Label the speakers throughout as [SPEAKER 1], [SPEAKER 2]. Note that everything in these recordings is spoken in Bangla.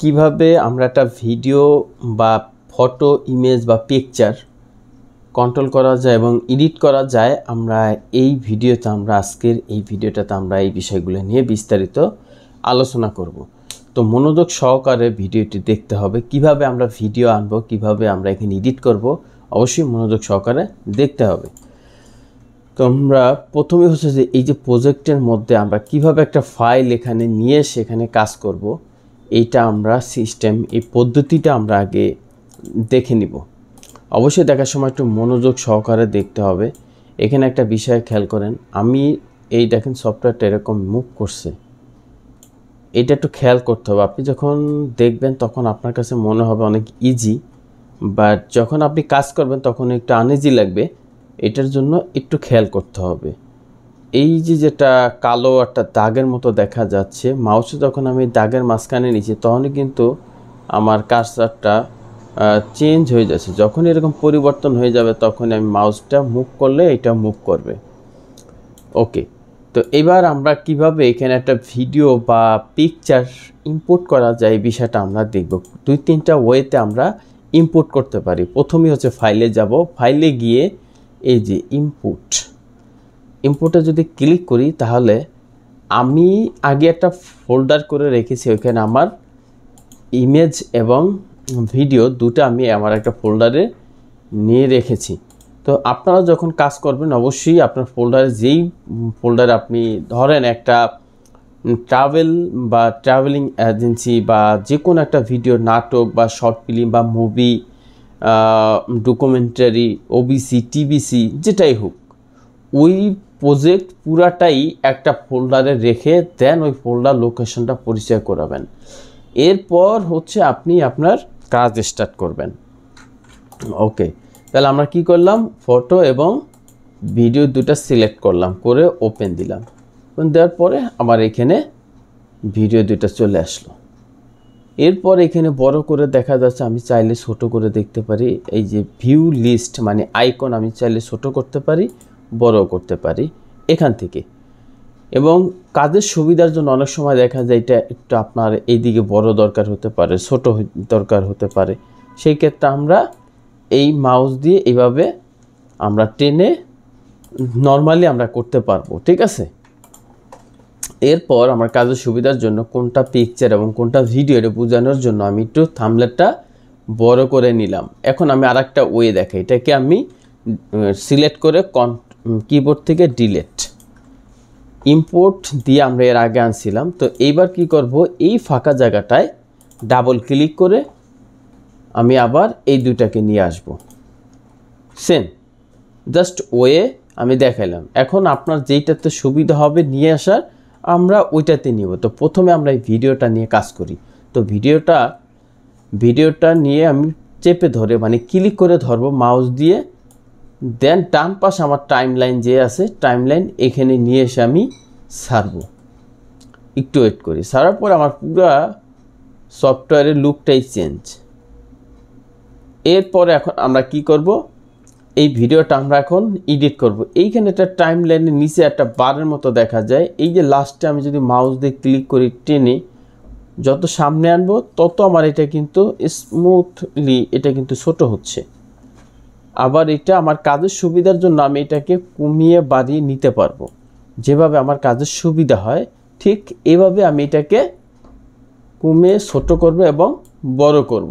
[SPEAKER 1] কিভাবে আমরা একটা ভিডিও বা ফটো ইমেজ বা পিকচার কন্ট্রোল করা যায় এবং এডিট করা যায় আমরা এই ভিডিওতে আমরা আজকের এই ভিডিওটাতে আমরা এই বিষয়গুলো নিয়ে বিস্তারিত আলোচনা করব তো মনোযোগ সহকারে ভিডিওটি দেখতে হবে কিভাবে আমরা ভিডিও আনব কিভাবে আমরা এখানে এডিট করব অবশ্যই মনোযোগ সহকারে দেখতে হবে তো আমরা প্রথমে হচ্ছে যে এই যে প্রজেক্টের মধ্যে আমরা কিভাবে একটা ফাইল এখানে নিয়ে সেখানে কাজ করব এইটা আমরা সিস্টেম এই পদ্ধতিটা আমরা আগে দেখে নিব অবশ্যই দেখার সময় একটু মনোযোগ সহকারে দেখতে হবে এখানে একটা বিষয় খেয়াল করেন আমি এই দেখেন সফটওয়্যারটা এরকম মুভ করছে এটা একটু খেয়াল করতে হবে আপনি যখন দেখবেন তখন আপনার কাছে মনে হবে অনেক ইজি বাট যখন আপনি কাজ করবেন তখন একটু আনইজি লাগবে এটার জন্য একটু খেয়াল করতে হবে এই যে যেটা কালো একটা দাগের মতো দেখা যাচ্ছে মাউসে যখন আমি দাগের মাঝখানে নিচ্ছি তখনই কিন্তু আমার কাজটা চেঞ্জ হয়ে যাচ্ছে যখন এরকম পরিবর্তন হয়ে যাবে তখন আমি মাউসটা মুভ করলে এটা মুভ করবে ওকে তো এবার আমরা কিভাবে এখানে একটা ভিডিও বা পিকচার ইম্পোর্ট করা যায় এই বিষয়টা আমরা দেখব দুই তিনটা ওয়েতে আমরা ইম্পোর্ট করতে পারি প্রথমেই হচ্ছে ফাইলে যাব ফাইলে গিয়ে এই যে ইম্পোর্ট ইম্পোর্টে যদি ক্লিক করি তাহলে আমি আগে একটা ফোল্ডার করে রেখেছি ওইখানে আমার ইমেজ এবং ভিডিও দুটো আমি আমার একটা ফোল্ডারে নিয়ে রেখেছি তো আপনারা যখন কাজ করবেন অবশ্যই আপনার ফোল্ডারে যেই ফোল্ডারে আপনি ধরেন একটা ট্রাভেল বা ট্রাভেলিং এজেন্সি বা যে কোনো একটা ভিডিও নাটক বা শর্ট ফিল্ম বা মুভি ডকুমেন্টারি ওবিসি টিবিসি যেটাই হোক ওই প্রজেক্ট পুরাটাই একটা ফোল্ডারে রেখে দেন ওই ফোল্ডার লোকেশনটা পরিচয় করাবেন এরপর হচ্ছে আপনি আপনার কাজ স্টার্ট করবেন ওকে তাহলে আমরা কি করলাম ফটো এবং ভিডিও দুটা সিলেক্ট করলাম করে ওপেন দিলাম দেওয়ার পরে আমার এখানে ভিডিও দুটা চলে আসলো এরপর এখানে বড় করে দেখা যাচ্ছে আমি চাইলে ছোট করে দেখতে পারি এই যে ভিউ লিস্ট মানে আইকন আমি চাইলে ছোট করতে পারি বড় করতে পারি এখান থেকে এবং কাজের সুবিধার জন্য অনেক সময় দেখা যায় এটা একটু আপনার এইদিকে বড় দরকার হতে পারে ছোট দরকার হতে পারে সেই ক্ষেত্রে আমরা এই মাউস দিয়ে এইভাবে আমরা টেনে নর্মালি আমরা করতে পারবো ঠিক আছে এরপর আমার কাজের সুবিধার জন্য কোনটা পিকচার এবং কোনটা ভিডিও এটা বোঝানোর জন্য আমি একটু থামলেটটা বড় করে নিলাম এখন আমি আর একটা ওয়ে দেখাই এটাকে আমি সিলেক্ট করে কন কিবোর্ড থেকে ডিলেট ইম্পোর্ট দিয়ে আমরা এর আগে আনছিলাম তো এইবার কি করব এই ফাঁকা জায়গাটায় ডাবল ক্লিক করে আমি আবার এই দুটাকে নিয়ে আসব সেম জাস্ট ওয়ে আমি দেখালাম এখন আপনার যেইটাতে সুবিধা হবে নিয়ে আসার আমরা ওইটাতে নিব তো প্রথমে আমরা এই ভিডিওটা নিয়ে কাজ করি তো ভিডিওটা ভিডিওটা নিয়ে আমি চেপে ধরে মানে ক্লিক করে ধরবো মাউস দিয়ে দেন ডান পাশে আমার টাইম লাইন যে আছে টাইম লাইন এখানে নিয়ে এসে আমি সারব একটু ওয়েট করি সারার পর আমার পুরো সফটওয়্যারের লুকটাই চেঞ্জ এরপরে এখন আমরা কি করব এই ভিডিওটা আমরা এখন এডিট করব এইখানে একটা টাইম লাইনের নিচে একটা বারের মতো দেখা যায় এই যে লাস্টে আমি যদি মাউস দিয়ে ক্লিক করি টেনে যত সামনে আনবো তত আমার এটা কিন্তু স্মুথলি এটা কিন্তু ছোট হচ্ছে আবার এটা আমার কাজের সুবিধার জন্য আমি এটাকে কমিয়ে বাড়িয়ে নিতে পারবো যেভাবে আমার কাজের সুবিধা হয় ঠিক এভাবে আমি এটাকে কমে ছোট করব এবং বড় করব।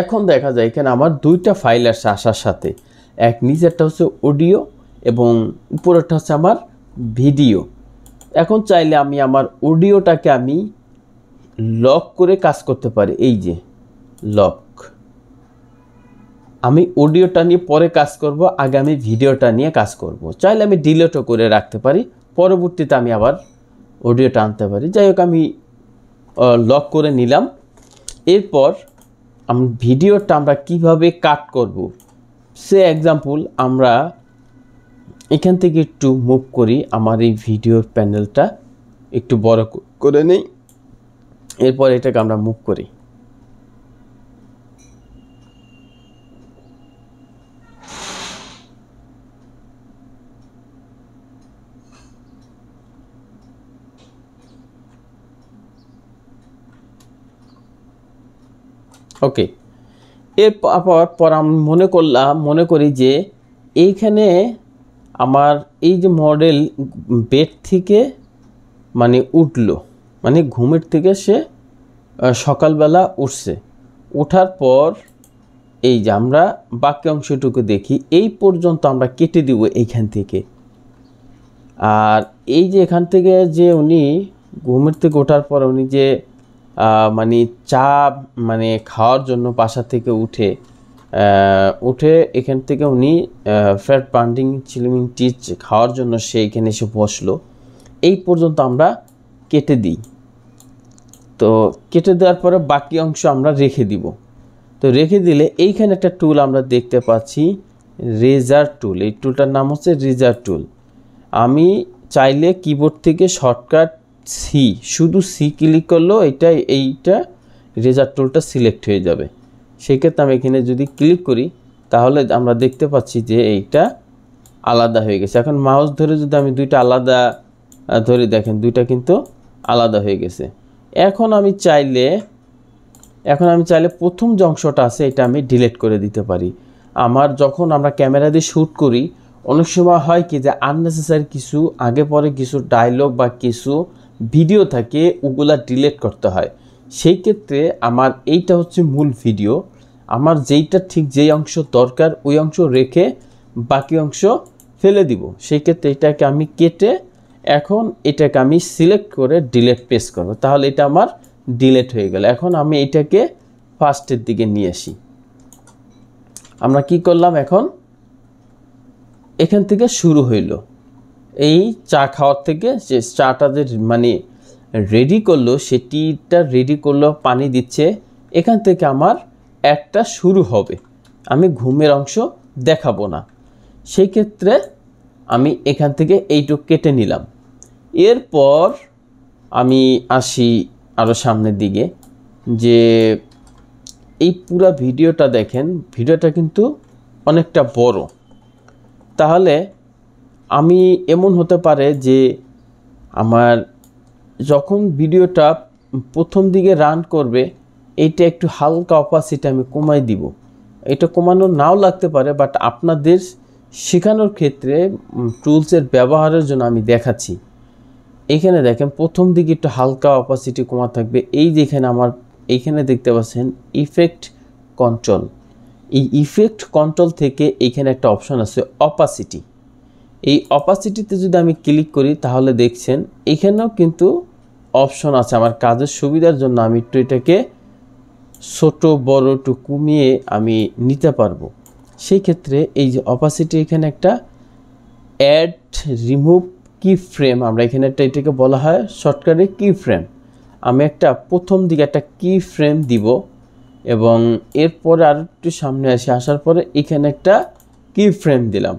[SPEAKER 1] এখন দেখা যায় এখানে আমার দুইটা ফাইল আসে আসার সাথে এক নিচেরটা হচ্ছে অডিও এবং উপরেরটা হচ্ছে আমার ভিডিও এখন চাইলে আমি আমার অডিওটাকে আমি লক করে কাজ করতে পারি এই যে লক আমি অডিওটা নিয়ে পরে কাজ করব আগে আমি ভিডিওটা নিয়ে কাজ করব। চাইলে আমি ডিলেটও করে রাখতে পারি পরবর্তীতে আমি আবার অডিওটা আনতে পারি যাই হোক আমি লক করে নিলাম এরপর ভিডিওটা আমরা কিভাবে কাট করব। সে এক্সাম্পল আমরা এখান থেকে একটু মুভ করি আমার এই ভিডিওর প্যানেলটা একটু বড় করে নেই এরপর এটাকে আমরা মুভ করি ওকে এরপর পর আমি মনে করলাম মনে করি যে এইখানে আমার এই যে মডেল বেড থেকে মানে উঠল মানে ঘুমের থেকে সে সকালবেলা উঠছে ওঠার পর এই যে আমরা বাকি অংশটুকু দেখি এই পর্যন্ত আমরা কেটে দিব এইখান থেকে আর এই যে এখান থেকে যে উনি ঘুমের থেকে ওঠার পর উনি যে মানে চা মানে খাওয়ার জন্য বাসা থেকে উঠে উঠে এখান থেকে উনি ফ্যাট পান্ডিং চিলিমিং টিচ খাওয়ার জন্য সে এখানে এসে বসলো এই পর্যন্ত আমরা কেটে দিই তো কেটে দেওয়ার পরে বাকি অংশ আমরা রেখে দিব তো রেখে দিলে এইখানে একটা টুল আমরা দেখতে পাচ্ছি রেজার টুল এই টুলটার নাম হচ্ছে রেজার টুল আমি চাইলে কিবোর্ড থেকে শর্টকাট সি শুধু সি ক্লিক করলেও এটা এইটা রেজার টুলটা সিলেক্ট হয়ে যাবে সেক্ষেত্রে আমি এখানে যদি ক্লিক করি তাহলে আমরা দেখতে পাচ্ছি যে এইটা আলাদা হয়ে গেছে এখন মাউস ধরে যদি আমি দুইটা আলাদা ধরে দেখেন দুইটা কিন্তু আলাদা হয়ে গেছে এখন আমি চাইলে এখন আমি চাইলে প্রথম যে অংশটা আছে এটা আমি ডিলেট করে দিতে পারি আমার যখন আমরা ক্যামেরা দিয়ে শ্যুট করি অনেক সময় হয় কি যে আননেসেসারি কিছু আগে পরে কিছু ডায়লগ বা কিছু ভিডিও থাকে ওগুলা ডিলেট করতে হয় সেই ক্ষেত্রে আমার এইটা হচ্ছে মূল ভিডিও আমার যেইটা ঠিক যেই অংশ দরকার ওই অংশ রেখে বাকি অংশ ফেলে দিব সেই ক্ষেত্রে এটাকে আমি কেটে এখন এটাকে আমি সিলেক্ট করে ডিলেট পেস করব তাহলে এটা আমার ডিলেট হয়ে গেল এখন আমি এটাকে ফার্স্টের দিকে নিয়ে আসি আমরা কি করলাম এখন এখান থেকে শুরু হইলো এই চা খাওয়ার থেকে যে চাটা যে মানে রেডি করলো সেটিটা রেডি করলো পানি দিচ্ছে এখান থেকে আমার একটা শুরু হবে আমি ঘুমের অংশ দেখাবো না সেই ক্ষেত্রে আমি এখান থেকে এইটুক কেটে নিলাম এরপর আমি আসি আরও সামনের দিকে যে এই পুরা ভিডিওটা দেখেন ভিডিওটা কিন্তু অনেকটা বড় তাহলে আমি এমন হতে পারে যে আমার যখন ভিডিওটা প্রথম দিকে রান করবে এইটা একটু হালকা অপাসিটি আমি কমাই দিব এটা কমানো নাও লাগতে পারে বাট আপনাদের শেখানোর ক্ষেত্রে টুলসের ব্যবহারের জন্য আমি দেখাচ্ছি এখানে দেখেন প্রথম দিকে একটু হালকা অপাসিটি কমা থাকবে এই যেখানে আমার এইখানে দেখতে পাচ্ছেন ইফেক্ট কন্ট্রোল এই ইফেক্ট কন্ট্রোল থেকে এখানে একটা অপশন আছে অপাসিটি এই অপাসিটিতে যদি আমি ক্লিক করি তাহলে দেখছেন এখানেও কিন্তু অপশন আছে আমার কাজের সুবিধার জন্য আমি একটু এটাকে ছোট বড় একটু কমিয়ে আমি নিতে পারবো সেই ক্ষেত্রে এই যে অপাসিটি এখানে একটা অ্যাড রিমুভ কি ফ্রেম আমরা এখানে একটা এটাকে বলা হয় শর্টকাটে কি ফ্রেম আমি একটা প্রথম দিকে একটা কি ফ্রেম দিব এবং এরপরে আর একটু সামনে আসি আসার পরে এখানে একটা কি ফ্রেম দিলাম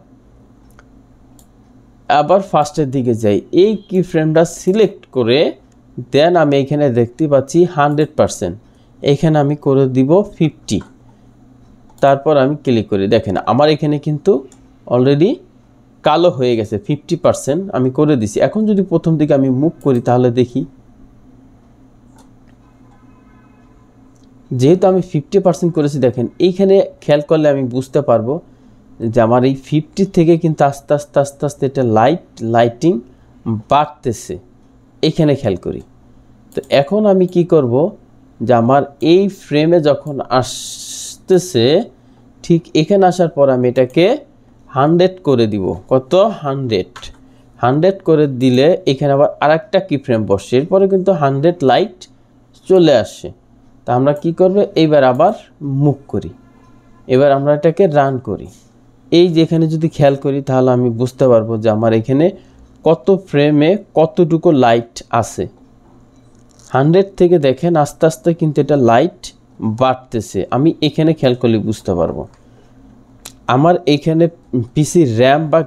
[SPEAKER 1] আবার ফার্স্টের দিকে যাই এই কি ফ্রেমটা সিলেক্ট করে দেন আমি এখানে দেখতে পাচ্ছি হান্ড্রেড পারসেন্ট এখানে আমি করে দিব ফিফটি তারপর আমি ক্লিক করি দেখেন আমার এখানে কিন্তু অলরেডি কালো হয়ে গেছে ফিফটি পারসেন্ট আমি করে দিছি এখন যদি প্রথম দিকে আমি মুভ করি তাহলে দেখি যেহেতু আমি ফিফটি পারসেন্ট করেছি দেখেন এইখানে খেয়াল করলে আমি বুঝতে পারবো যে আমার এই ফিফটি থেকে কিন্তু আস্তে আস্তে আস্তে আস্তে এটা লাইট লাইটিং বাড়তেছে এখানে খেয়াল করি তো এখন আমি কি করব যে আমার এই ফ্রেমে যখন আসতেছে ঠিক এখানে আসার পর আমি এটাকে হান্ড্রেড করে দিব কত হান্ড্রেড হান্ড্রেড করে দিলে এখানে আবার আরেকটা কি ফ্রেম বসে এরপরে কিন্তু হান্ড্রেড লাইট চলে আসে তা আমরা কি করব এবার আবার মুখ করি এবার আমরা এটাকে রান করি এই যে এখানে যদি খেয়াল করি তাহলে আমি বুঝতে পারবো যে আমার এখানে কত ফ্রেমে কতটুকু লাইট আছে হান্ড্রেড থেকে দেখেন আস্তে আস্তে কিন্তু এটা লাইট বাড়তেছে আমি এখানে খেয়াল করলে বুঝতে পারবো আমার এখানে পিসি র্যাম বা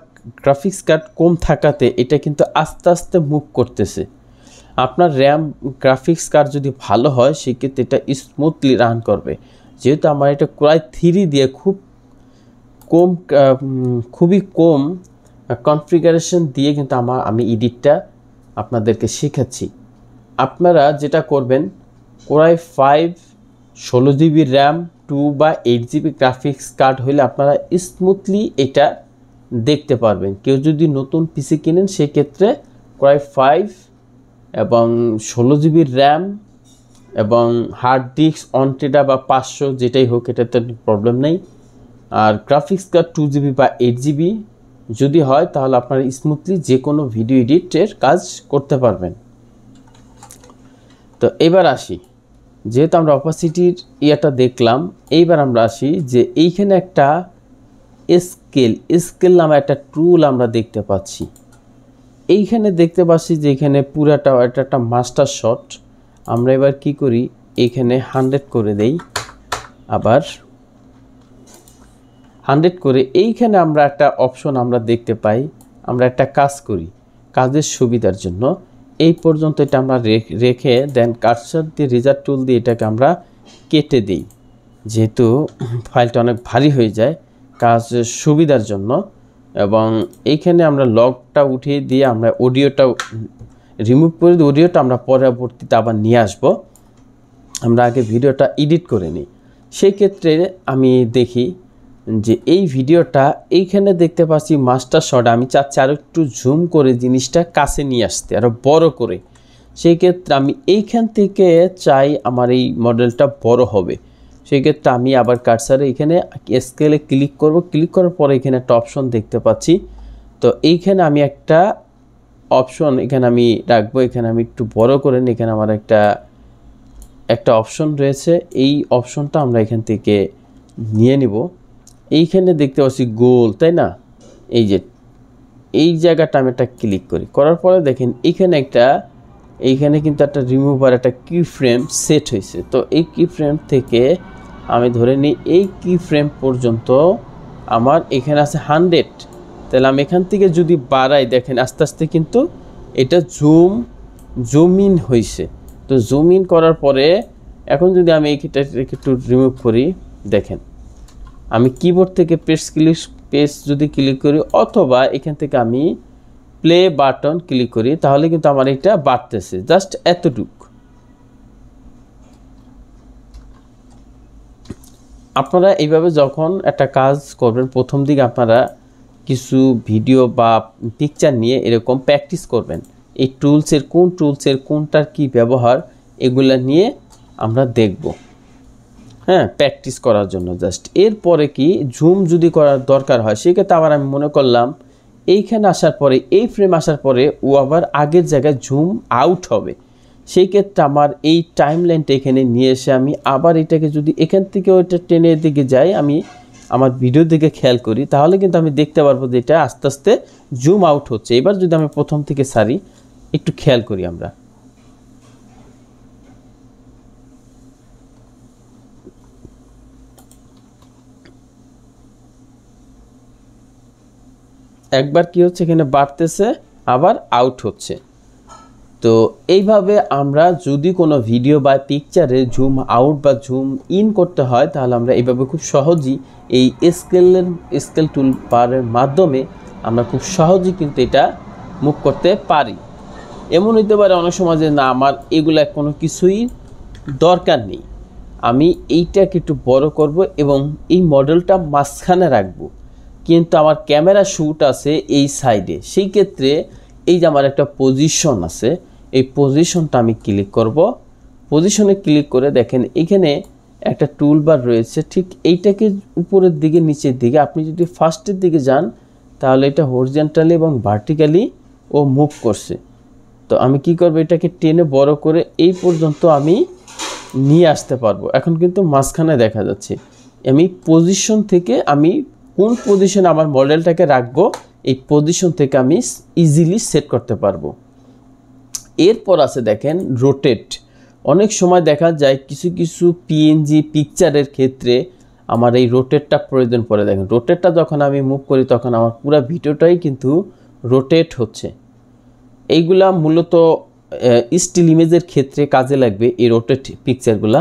[SPEAKER 1] গ্রাফিক্স কার্ড কম থাকাতে এটা কিন্তু আস্তে আস্তে মুভ করতেছে আপনার র্যাম গ্রাফিক্স কার্ড যদি ভালো হয় সেক্ষেত্রে এটা স্মুথলি রান করবে যেহেতু আমার এটা ক্রয় থ্রি দিয়ে খুব কম খুবই কম কনফিগারেশন দিয়ে কিন্তু আমার আমি এডিটটা আপনাদেরকে শেখাচ্ছি আপনারা যেটা করবেন কোরাই ফাইভ ষোলো জিবি র্যাম টু বা এইট জিবি গ্রাফিক্স কার্ড হলে আপনারা স্মুথলি এটা দেখতে পারবেন কেউ যদি নতুন পিসি কিনেন সেক্ষেত্রে কোরাই ফাইভ এবং ষোলো জিবি র্যাম এবং হার্ড ডিস্ক অন টেডা বা পাঁচশো যেটাই হোক এটাতে প্রবলেম নেই আর গ্রাফিক্স কার্ড টু জিবি বা এইট জিবি যদি হয় তাহলে আপনার স্মুথলি যে কোনো ভিডিও এডিটের কাজ করতে পারবেন তো এবার আসি যেহেতু আমরা অপাসিটির ইয়েটা দেখলাম এইবার আমরা আসি যে এইখানে একটা স্কেল স্কেল নামে একটা টুল আমরা দেখতে পাচ্ছি এইখানে দেখতে পাচ্ছি যে এখানে পুরাটা এটা একটা মাস্টার শট আমরা এবার কি করি এখানে হান্ড্রেড করে দেই আবার হান্ড্রেড করে এইখানে আমরা একটা অপশন আমরা দেখতে পাই আমরা একটা কাজ করি কাজের সুবিধার জন্য এই পর্যন্ত এটা আমরা রেখে দেন কার্সার দিয়ে রিজার্ভ টুল দিয়ে এটাকে আমরা কেটে দিই যেহেতু ফাইলটা অনেক ভারী হয়ে যায় কাজের সুবিধার জন্য এবং এইখানে আমরা লগটা উঠিয়ে দিয়ে আমরা অডিওটা রিমুভ করে দিই অডিওটা আমরা পরবর্তীতে আবার নিয়ে আসব আমরা আগে ভিডিওটা এডিট করে নিই সেই ক্ষেত্রে আমি দেখি যে এই ভিডিওটা এইখানে দেখতে পাচ্ছি মাস্টার শট আমি চাচ্ছি আরও একটু জুম করে জিনিসটা কাছে নিয়ে আসতে আরও বড় করে সেই ক্ষেত্রে আমি এইখান থেকে চাই আমার এই মডেলটা বড় হবে সেই ক্ষেত্রে আমি আবার কাটসারে এখানে স্কেলে ক্লিক করব ক্লিক করার পরে এখানে একটা অপশন দেখতে পাচ্ছি তো এইখানে আমি একটা অপশন এখানে আমি রাখবো এখানে আমি একটু বড় করেন এখানে আমার একটা একটা অপশন রয়েছে এই অপশনটা আমরা এখান থেকে নিয়ে নিব এইখানে দেখতে পাচ্ছি গোল তাই না এই যে এই জায়গাটা আমি একটা ক্লিক করি করার পরে দেখেন এখানে একটা এইখানে কিন্তু একটা রিমুভার একটা কি ফ্রেম সেট হয়েছে তো এই কি ফ্রেম থেকে আমি ধরে নিই এই কি ফ্রেম পর্যন্ত আমার এখানে আছে হান্ড্রেড তাহলে আমি এখান থেকে যদি বাড়াই দেখেন আস্তে আস্তে কিন্তু এটা জুম জুম ইন হয়েছে তো জুম ইন করার পরে এখন যদি আমি এইটা একটু রিমুভ করি দেখেন আমি কিবোর্ড থেকে প্রেস ক্লিক পেজ যদি ক্লিক করি অথবা এখান থেকে আমি প্লে বাটন ক্লিক করি তাহলে কিন্তু আমার এটা বাড়তেছে জাস্ট এতটুক আপনারা এইভাবে যখন একটা কাজ করবেন প্রথম দিকে আপনারা কিছু ভিডিও বা পিকচার নিয়ে এরকম প্র্যাকটিস করবেন এই টুলসের কোন টুলসের কোনটার কি ব্যবহার এগুলা নিয়ে আমরা দেখবো হ্যাঁ প্র্যাকটিস করার জন্য জাস্ট এরপরে কি ঝুম যদি করার দরকার হয় সেক্ষেত্রে আবার আমি মনে করলাম এইখানে আসার পরে এই ফ্রেম আসার পরে ও আবার আগের জায়গায় ঝুম আউট হবে সেই ক্ষেত্রে আমার এই টাইম লাইনটা এখানে নিয়ে এসে আমি আবার এটাকে যদি এখান থেকে ওইটা টেনে দিকে যাই আমি আমার ভিডিও দিকে খেয়াল করি তাহলে কিন্তু আমি দেখতে পারবো যে এটা আস্তে আস্তে জুম আউট হচ্ছে এবার যদি আমি প্রথম থেকে সারি একটু খেয়াল করি আমরা একবার কি হচ্ছে এখানে বাড়তেছে আবার আউট হচ্ছে তো এইভাবে আমরা যদি কোনো ভিডিও বা পিকচারে জুম আউট বা জুম ইন করতে হয় তাহলে আমরা এইভাবে খুব সহজেই এই স্কেলের স্কেল টুল পারের মাধ্যমে আমরা খুব সহজেই কিন্তু এটা মুখ করতে পারি এমন হইতে পারে অনেক সময় যে না আমার এগুলা কোনো কিছুই দরকার নেই আমি এইটাকে একটু বড় করব এবং এই মডেলটা মাঝখানে রাখবো কিন্তু আমার ক্যামেরা শ্যুট আছে এই সাইডে সেই ক্ষেত্রে এই যে আমার একটা পজিশন আছে এই পজিশনটা আমি ক্লিক করব পজিশনে ক্লিক করে দেখেন এখানে একটা টুল বার রয়েছে ঠিক এইটাকে উপরের দিকে নিচের দিকে আপনি যদি ফার্স্টের দিকে যান তাহলে এটা হরিজেন্টালি এবং ভার্টিক্যালি ও মুভ করছে তো আমি কি করব এটাকে টেনে বড় করে এই পর্যন্ত আমি নিয়ে আসতে পারবো এখন কিন্তু মাঝখানে দেখা যাচ্ছে আমি পজিশন থেকে আমি কোন পজিশন আমার মডেলটাকে রাখবো এই পজিশন থেকে আমি ইজিলি সেট করতে পারবো এরপর আছে দেখেন রোটেট অনেক সময় দেখা যায় কিছু কিছু পিএনজি পিকচারের ক্ষেত্রে আমার এই রোটেটটা প্রয়োজন পড়ে দেখেন রোটেটটা যখন আমি মুভ করি তখন আমার পুরো ভিডিওটাই কিন্তু রোটেট হচ্ছে এইগুলা মূলত স্টিল ইমেজের ক্ষেত্রে কাজে লাগবে এই রোটেট পিকচারগুলা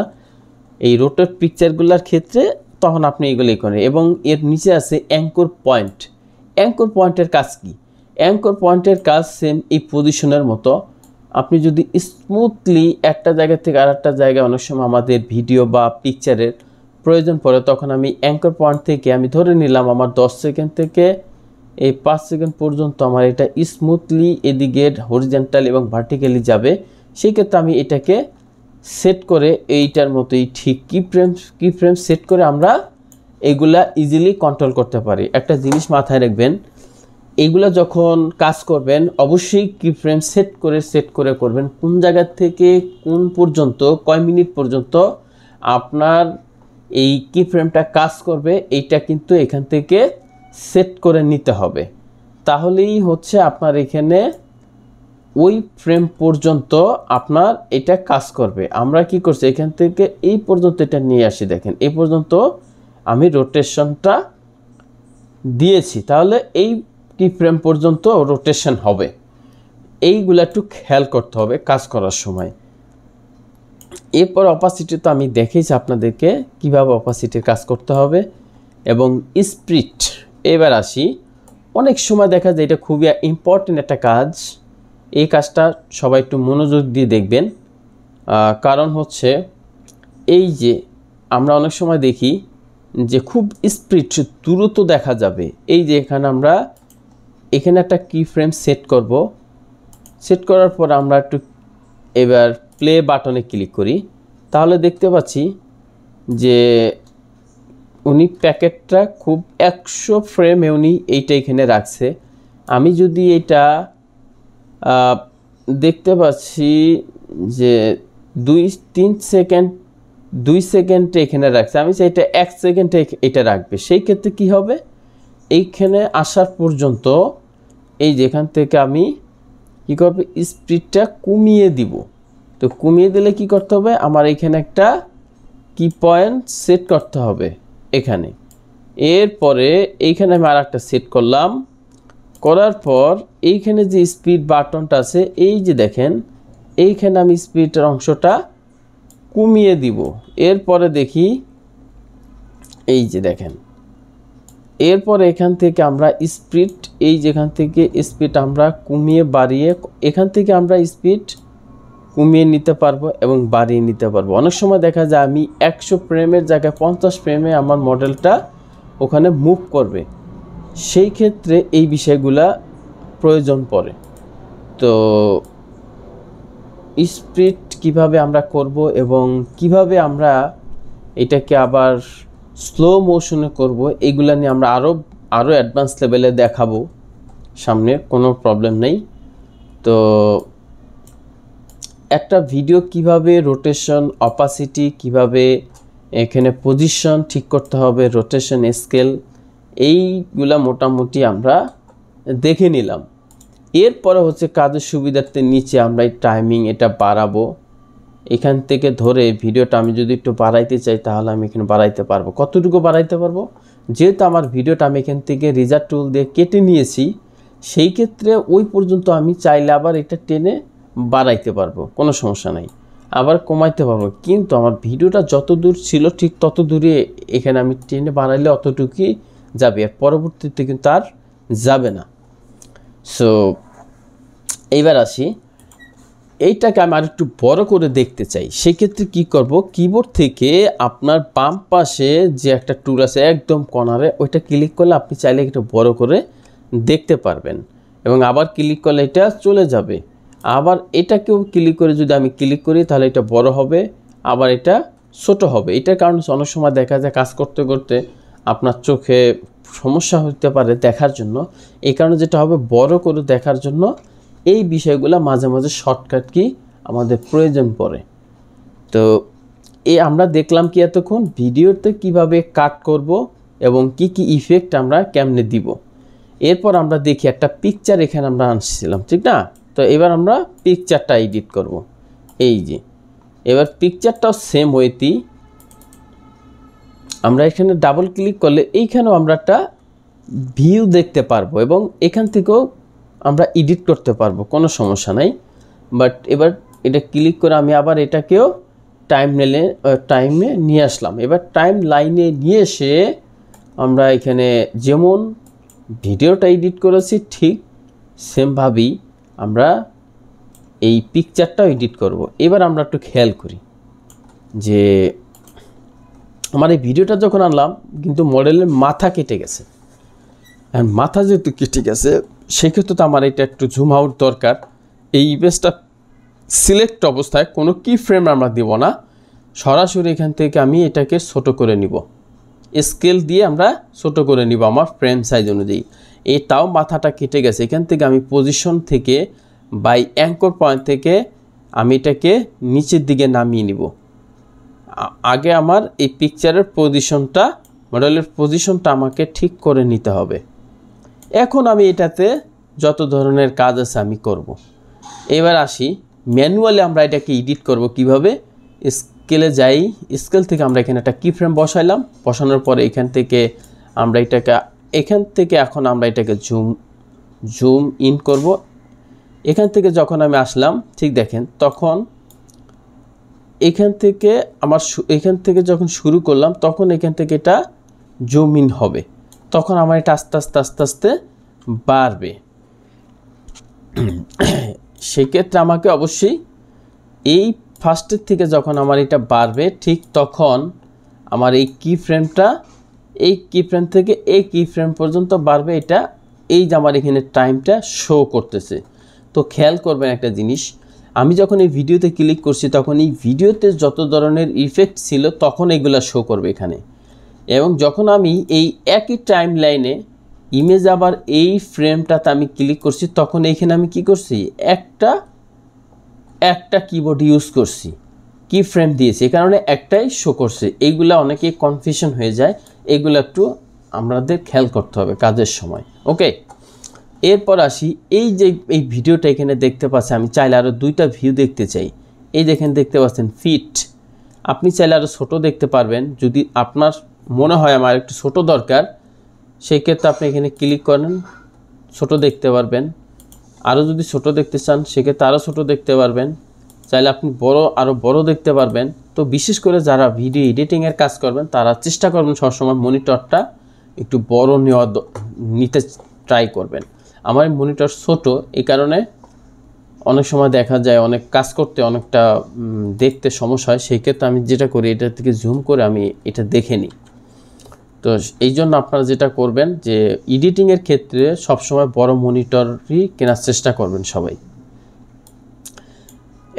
[SPEAKER 1] এই রোটেট পিকচারগুলার ক্ষেত্রে তখন আপনি এগুলো করেন এবং এর নিচে আছে অ্যাঙ্কর পয়েন্ট অ্যাঙ্কর পয়েন্টের কাজ কি অ্যাঙ্কর পয়েন্টের কাজ সেম এই পজিশনের মতো আপনি যদি স্মুথলি একটা জায়গা থেকে আর একটা জায়গায় অনেক সময় আমাদের ভিডিও বা পিকচারের প্রয়োজন পড়ে তখন আমি অ্যাঙ্কর পয়েন্ট থেকে আমি ধরে নিলাম আমার 10 সেকেন্ড থেকে এই পাঁচ সেকেন্ড পর্যন্ত আমার এটা স্মুথলি এদিকে হরিজেন্টাল এবং ভার্টিক্যালি যাবে সেই ক্ষেত্রে আমি এটাকে সেট করে এইটার মতোই ঠিক কি ফ্রেম কি ফ্রেম সেট করে আমরা এগুলা ইজিলি কন্ট্রোল করতে পারি একটা জিনিস মাথায় রাখবেন এগুলা যখন কাজ করবেন অবশ্যই কি ফ্রেম সেট করে সেট করে করবেন কোন জায়গা থেকে কোন পর্যন্ত কয় মিনিট পর্যন্ত আপনার এই কি ফ্রেমটা কাজ করবে এইটা কিন্তু এখান থেকে সেট করে নিতে হবে তাহলেই হচ্ছে আপনার এখানে ওই ফ্রেম পর্যন্ত আপনার এটা কাজ করবে আমরা কি করছি এখান থেকে এই পর্যন্ত এটা নিয়ে আসি দেখেন এই পর্যন্ত আমি রোটেশনটা দিয়েছি তাহলে এই কি ফ্রেম পর্যন্ত রোটেশন হবে এইগুলো একটু খেয়াল করতে হবে কাজ করার সময় এরপর অপাসিটি তো আমি দেখেছি আপনাদেরকে কিভাবে অপাসিটির কাজ করতে হবে এবং স্প্রিট এবার আসি অনেক সময় দেখা যায় এটা খুবই ইম্পর্টেন্ট একটা কাজ এই কাজটা সবাই একটু মনোযোগ দিয়ে দেখবেন কারণ হচ্ছে এই যে আমরা অনেক সময় দেখি যে খুব স্পিড দ্রুত দেখা যাবে এই যে এখানে আমরা এখানে একটা কি ফ্রেম সেট করব সেট করার পর আমরা একটু এবার প্লে বাটনে ক্লিক করি তাহলে দেখতে পাচ্ছি যে উনি প্যাকেটটা খুব একশো ফ্রেমে উনি এইটা এখানে রাখছে আমি যদি এটা দেখতে পাচ্ছি যে দুই তিন সেকেন্ড দুই সেকেন্ডে এখানে রাখছে আমি চাই এক সেকেন্ডে এটা রাখবে সেই ক্ষেত্রে কি হবে এইখানে আসার পর্যন্ত এই যেখান থেকে আমি কী করবো স্পিডটা কমিয়ে দিব তো কমিয়ে দিলে কি করতে হবে আমার এখানে একটা কি পয়েন্ট সেট করতে হবে এখানে এরপরে এইখানে আমি আর একটা সেট করলাম করার পর এইখানে যে স্পিড বাটনটা আছে এই যে দেখেন এইখানে আমি স্পিডের অংশটা কমিয়ে দিব এরপরে দেখি এই যে দেখেন এরপর এখান থেকে আমরা স্পিড এই যেখান থেকে স্পিড আমরা কমিয়ে বাড়িয়ে এখান থেকে আমরা স্পিড কমিয়ে নিতে পারবো এবং বাড়িয়ে নিতে পারবো অনেক সময় দেখা যায় আমি একশো ফ্রেমের জায়গায় পঞ্চাশ ফ্রেমে আমার মডেলটা ওখানে মুভ করবে সেই ক্ষেত্রে এই বিষয়গুলা প্রয়োজন পড়ে তো স্প্রিট কিভাবে আমরা করব এবং কিভাবে আমরা এটাকে আবার স্লো মোশনে করব এগুলো নিয়ে আমরা আরও আরও অ্যাডভান্স লেভেলে দেখাবো সামনে কোনো প্রবলেম নেই তো একটা ভিডিও কিভাবে রোটেশন অপাসিটি কিভাবে এখানে পজিশন ঠিক করতে হবে রোটেশন স্কেল এইগুলা মোটামুটি আমরা দেখে নিলাম এরপরে হচ্ছে কাজের সুবিধার্থে নিচে আমরা এই টাইমিং এটা বাড়াবো এখান থেকে ধরে ভিডিওটা আমি যদি একটু বাড়াইতে চাই তাহলে আমি এখানে বাড়াইতে পারবো কতটুকু বাড়াইতে পারবো যেহেতু আমার ভিডিওটা আমি এখান থেকে রিজার্ট টুল দিয়ে কেটে নিয়েছি সেই ক্ষেত্রে ওই পর্যন্ত আমি চাইলে আবার এটা টেনে বাড়াইতে পারবো কোনো সমস্যা নাই আবার কমাইতে পারবো কিন্তু আমার ভিডিওটা যত দূর ছিল ঠিক তত দূরে এখানে আমি টেনে বাড়াইলে অতটুকুই যাবে আর পরবর্তীতে কিন্তু আর যাবে না সো এইবার আসি এইটাকে আমি আর একটু বড় করে দেখতে চাই সেক্ষেত্রে কি করব কিবোর্ড থেকে আপনার বাম পাশে যে একটা টুল আছে একদম কর্নারে ওইটা ক্লিক করলে আপনি চাইলে একটু বড় করে দেখতে পারবেন এবং আবার ক্লিক করলে এটা চলে যাবে আবার এটাকেও ক্লিক করে যদি আমি ক্লিক করি তাহলে এটা বড় হবে আবার এটা ছোট হবে এটার কারণে অনেক সময় দেখা যায় কাজ করতে করতে আপনার চোখে সমস্যা হতে পারে দেখার জন্য এই কারণে যেটা হবে বড় করে দেখার জন্য এই বিষয়গুলো মাঝে মাঝে শর্টকাট কি আমাদের প্রয়োজন পড়ে তো এই আমরা দেখলাম কি এতক্ষণ ভিডিওতে কিভাবে কাট করব এবং কি কি ইফেক্ট আমরা কেমনে দিব এরপর আমরা দেখি একটা পিকচার এখানে আমরা আনছিলাম ঠিক না তো এবার আমরা পিকচারটা এডিট করব এই যে এবার পিকচারটাও সেম ওয়েতেই আমরা এখানে ডাবল ক্লিক করলে এইখানেও আমরা একটা ভিউ দেখতে পারবো এবং এখান থেকেও আমরা এডিট করতে পারবো কোনো সমস্যা নাই বাট এবার এটা ক্লিক করে আমি আবার এটাকেও টাইম নেলে টাইমে নিয়ে আসলাম এবার টাইম লাইনে নিয়ে এসে আমরা এখানে যেমন ভিডিওটা এডিট করেছি ঠিক সেমভাবেই আমরা এই পিকচারটাও এডিট করব এবার আমরা একটু খেয়াল করি যে আমার এই ভিডিওটা যখন আনলাম কিন্তু মডেলের মাথা কেটে গেছে আর মাথা যেহেতু কেটে গেছে সেক্ষেত্রে তো আমার এটা একটু জুম আউট দরকার এই ইমেজটা সিলেক্ট অবস্থায় কোনো কি ফ্রেম আমরা দেব না সরাসরি এখান থেকে আমি এটাকে ছোট করে নিব স্কেল দিয়ে আমরা ছোট করে নিব আমার ফ্রেম সাইজ অনুযায়ী এই তাও মাথাটা কেটে গেছে এখান থেকে আমি পজিশন থেকে বাই অ্যাঙ্কর পয়েন্ট থেকে আমি এটাকে নিচের দিকে নামিয়ে নিব আগে আমার এই পিকচারের পজিশনটা মডেলের পজিশনটা আমাকে ঠিক করে নিতে হবে এখন আমি এটাতে যত ধরনের কাজ আছে আমি করব। এবার আসি ম্যানুয়ালি আমরা এটাকে এডিট করব কিভাবে স্কেলে যাই স্কেল থেকে আমরা এখানে একটা কি ফ্রেম বসাইলাম বসানোর পরে এখান থেকে আমরা এটাকে এখান থেকে এখন আমরা এটাকে জুম জুম ইন করব এখান থেকে যখন আমি আসলাম ঠিক দেখেন তখন এখান থেকে আমার এখান থেকে যখন শুরু করলাম তখন এখান থেকে এটা জমিন হবে তখন আমার এটা আস্তে আস্তে আস্তে আস্তে বাড়বে সেক্ষেত্রে আমাকে অবশ্যই এই ফার্স্টের থেকে যখন আমার এটা বাড়বে ঠিক তখন আমার এই কি ফ্রেমটা এই কি ফ্রেম থেকে এই কি ফ্রেম পর্যন্ত বাড়বে এটা এই যে আমার এখানে টাইমটা শো করতেছে তো খেয়াল করবেন একটা জিনিস আমি যখন এই ভিডিওতে ক্লিক করছি তখন এই ভিডিওতে যত ধরনের ইফেক্ট ছিল তখন এগুলো শো করবে এখানে এবং যখন আমি এই একই টাইম লাইনে ইমেজ আবার এই ফ্রেমটাতে আমি ক্লিক করছি তখন এইখানে আমি কি করছি একটা একটা কিবোর্ড ইউজ করছি কি ফ্রেম দিয়েছি এ কারণে একটাই শো করছে এইগুলা অনেকে কনফিউশন হয়ে যায় এগুলো একটু আমাদের খেয়াল করতে হবে কাজের সময় ওকে এরপর আসি এই যে এই ভিডিওটা এখানে দেখতে পাচ্ছি আমি চাইলে আরও দুইটা ভিউ দেখতে চাই এই দেখেন দেখতে পাচ্ছেন ফিট আপনি চাইলে আরও ছোটো দেখতে পারবেন যদি আপনার মনে হয় আমার একটু ছোট দরকার সেই ক্ষেত্রে আপনি এখানে ক্লিক করেন ছোট দেখতে পারবেন আরও যদি ছোট দেখতে চান সেক্ষেত্রে আরও ছোট দেখতে পারবেন চাইলে আপনি বড় আরও বড় দেখতে পারবেন তো বিশেষ করে যারা ভিডিও এডিটিংয়ের কাজ করবেন তারা চেষ্টা করবেন সবসময় মনিটরটা একটু বড় নেওয়া নিতে ট্রাই করবেন আমার মনিটর ছোট এই কারণে অনেক সময় দেখা যায় অনেক কাজ করতে অনেকটা দেখতে সমস্যা হয় সেই ক্ষেত্রে আমি যেটা করি এটা থেকে জুম করে আমি এটা দেখে নিই তো এই জন্য আপনারা যেটা করবেন যে এডিটিংয়ের ক্ষেত্রে সবসময় বড় মনিটরই কেনার চেষ্টা করবেন সবাই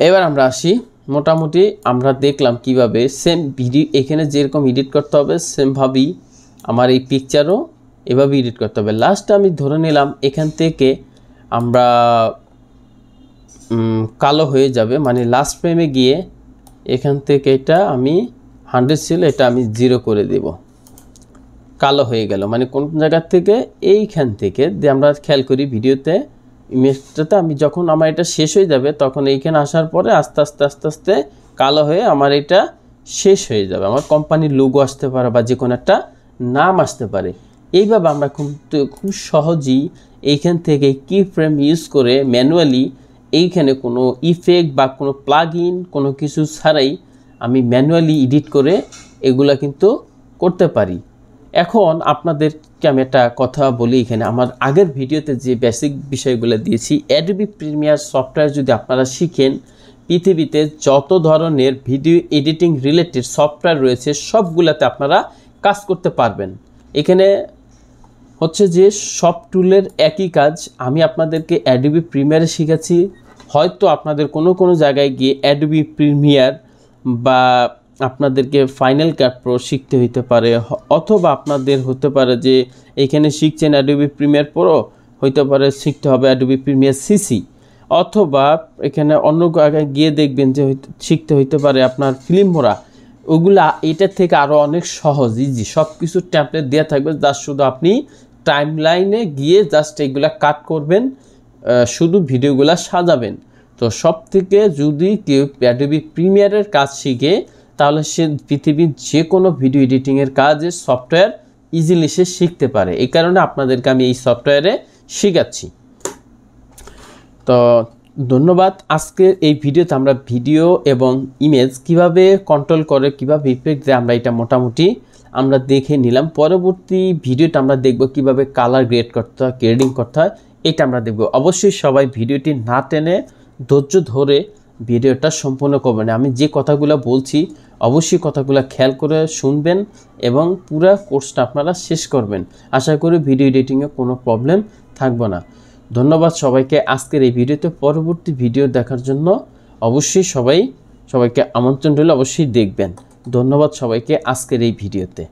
[SPEAKER 1] এবার আমরা আসি মোটামুটি আমরা দেখলাম কিভাবে সেম ভিডিও এখানে যেরকম এডিট করতে হবে সেমভাবেই আমার এই পিকচারও এভাবে এডিট করতে হবে লাস্ট আমি ধরে নিলাম এখান থেকে আমরা কালো হয়ে যাবে মানে লাস্ট ফ্রেমে গিয়ে এখান থেকে এটা আমি হান্ড্রেড ছিল এটা আমি জিরো করে দেব কালো হয়ে গেল মানে কোন জায়গার থেকে এইখান থেকে যে আমরা খেয়াল করি ভিডিওতে ইমেজটাতে আমি যখন আমার এটা শেষ হয়ে যাবে তখন এইখানে আসার পরে আস্তে আস্তে আস্তে আস্তে কালো হয়ে আমার এটা শেষ হয়ে যাবে আমার কোম্পানির লোগো আসতে পারে বা যে কোনো একটা নাম আসতে পারে এইভাবে আমরা খুব খুব সহজেই এইখান থেকে কি ফ্রেম ইউজ করে ম্যানুয়ালি এইখানে কোনো ইফেক্ট বা কোনো প্লাগ ইন কোনো কিছু ছাড়াই আমি ম্যানুয়ালি এডিট করে এগুলো কিন্তু করতে পারি এখন আপনাদেরকে আমি একটা কথা বলি এখানে আমার আগের ভিডিওতে যে বেসিক বিষয়গুলো দিয়েছি অ্যাডবি প্রিমিয়ার সফটওয়্যার যদি আপনারা শিখেন পৃথিবীতে যত ধরনের ভিডিও এডিটিং রিলেটেড সফটওয়্যার রয়েছে সবগুলোতে আপনারা কাজ করতে পারবেন এখানে হচ্ছে যে সব টুলের একই কাজ আমি আপনাদেরকে অ্যাডবি প্রিমিয়ারে শিখেছি হয়তো আপনাদের কোনো কোনো জায়গায় গিয়ে অ্যাডবি প্রিমিয়ার বা আপনাদেরকে ফাইনাল কাট প্রো শিখতে হইতে পারে অথবা আপনাদের হতে পারে যে এখানে শিখছেন অ্যাডবি প্রিমিয়ার প্রো হইতে পারে শিখতে হবে অ্যাডবি প্রিমিয়ার সিসি অথবা এখানে অন্য জায়গায় গিয়ে দেখবেন যে শিখতে হইতে পারে আপনার ফিল্ম মোড়া ওগুলা এটার থেকে আরও অনেক সহজ ইজি সব কিছু ট্যাবলেট দেওয়া থাকবে যার শুধু আপনি টাইমলাইনে গিয়ে জাস্ট এগুলা কাট করবেন শুধু ভিডিওগুলা সাজাবেন তো সব থেকে যদি কেউ অ্যাডোবি প্রিমিয়ারের কাজ শিখে তাহলে সে পৃথিবীর যে কোনো ভিডিও এডিটিংয়ের কাজের সফটওয়্যার ইজিলি সে শিখতে পারে এই কারণে আপনাদেরকে আমি এই সফটওয়্যারে শিখাচ্ছি তো ধন্যবাদ আজকের এই ভিডিওতে আমরা ভিডিও এবং ইমেজ কিভাবে কন্ট্রোল করে কীভাবে ইফেক্ট দেয় আমরা এটা মোটামুটি আমরা দেখে নিলাম পরবর্তী ভিডিওটা আমরা দেখব কিভাবে কালার গ্রেড করতে হয় গ্রেডিং করতে হয় এটা আমরা দেখব অবশ্যই সবাই ভিডিওটি না টেনে ধৈর্য ধরে ভিডিওটা সম্পূর্ণ করবেন আমি যে কথাগুলো বলছি অবশ্যই কথাগুলো খেয়াল করে শুনবেন এবং পুরো কোর্সটা আপনারা শেষ করবেন আশা করি ভিডিও এডিটিংয়ে কোনো প্রবলেম থাকবে না ধন্যবাদ সবাইকে আজকের এই ভিডিওতে পরবর্তী ভিডিও দেখার জন্য অবশ্যই সবাই সবাইকে আমন্ত্রণ রইল অবশ্যই দেখবেন ধন্যবাদ সবাইকে আজকের এই ভিডিওতে